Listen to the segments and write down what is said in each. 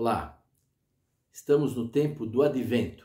Olá, estamos no tempo do Advento,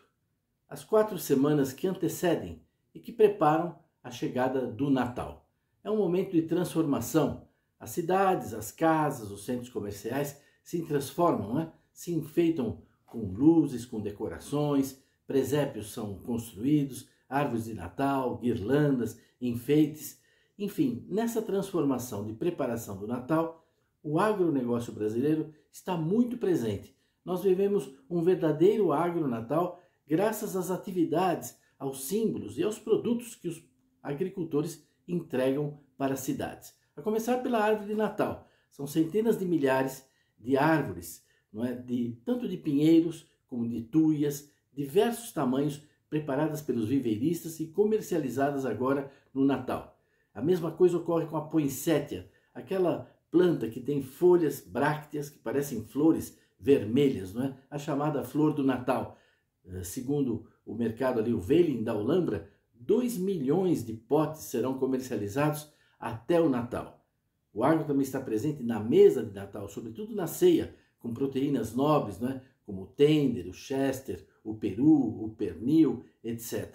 as quatro semanas que antecedem e que preparam a chegada do Natal. É um momento de transformação. As cidades, as casas, os centros comerciais se transformam, né? se enfeitam com luzes, com decorações, presépios são construídos, árvores de Natal, guirlandas, enfeites. Enfim, nessa transformação de preparação do Natal, o agronegócio brasileiro está muito presente. Nós vivemos um verdadeiro agro-natal graças às atividades, aos símbolos e aos produtos que os agricultores entregam para as cidades. A começar pela árvore de Natal. São centenas de milhares de árvores, não é? de, tanto de pinheiros como de tuias, diversos tamanhos, preparadas pelos viveiristas e comercializadas agora no Natal. A mesma coisa ocorre com a poinsétia, aquela planta que tem folhas brácteas que parecem flores vermelhas, não é? A chamada flor do Natal. Eh, segundo o mercado ali, o Veiling da Olambra, 2 milhões de potes serão comercializados até o Natal. O agro também está presente na mesa de Natal, sobretudo na ceia, com proteínas nobres, não é? como o tender, o chester, o peru, o pernil, etc.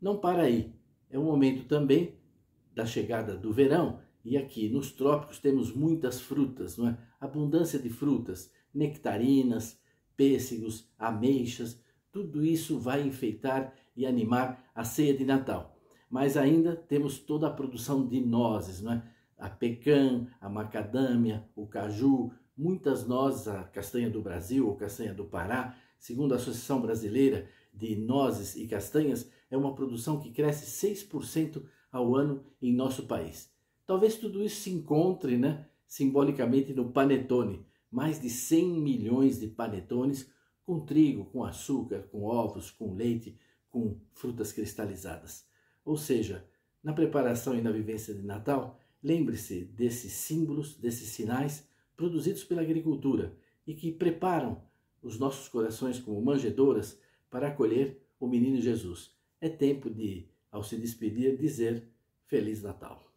Não para aí. É o momento também da chegada do verão e aqui nos trópicos temos muitas frutas, não é? Abundância de frutas, nectarinas, pêssegos, ameixas, tudo isso vai enfeitar e animar a ceia de Natal. Mas ainda temos toda a produção de nozes, não é? A pecan, a macadâmia, o caju, muitas nozes, a castanha do Brasil ou castanha do Pará, segundo a Associação Brasileira de Nozes e Castanhas, é uma produção que cresce 6% ao ano em nosso país. Talvez tudo isso se encontre, né, simbolicamente no panetone, mais de 100 milhões de panetones com trigo, com açúcar, com ovos, com leite, com frutas cristalizadas. Ou seja, na preparação e na vivência de Natal, lembre-se desses símbolos, desses sinais produzidos pela agricultura e que preparam os nossos corações como manjedoras para acolher o menino Jesus. É tempo de, ao se despedir, dizer Feliz Natal.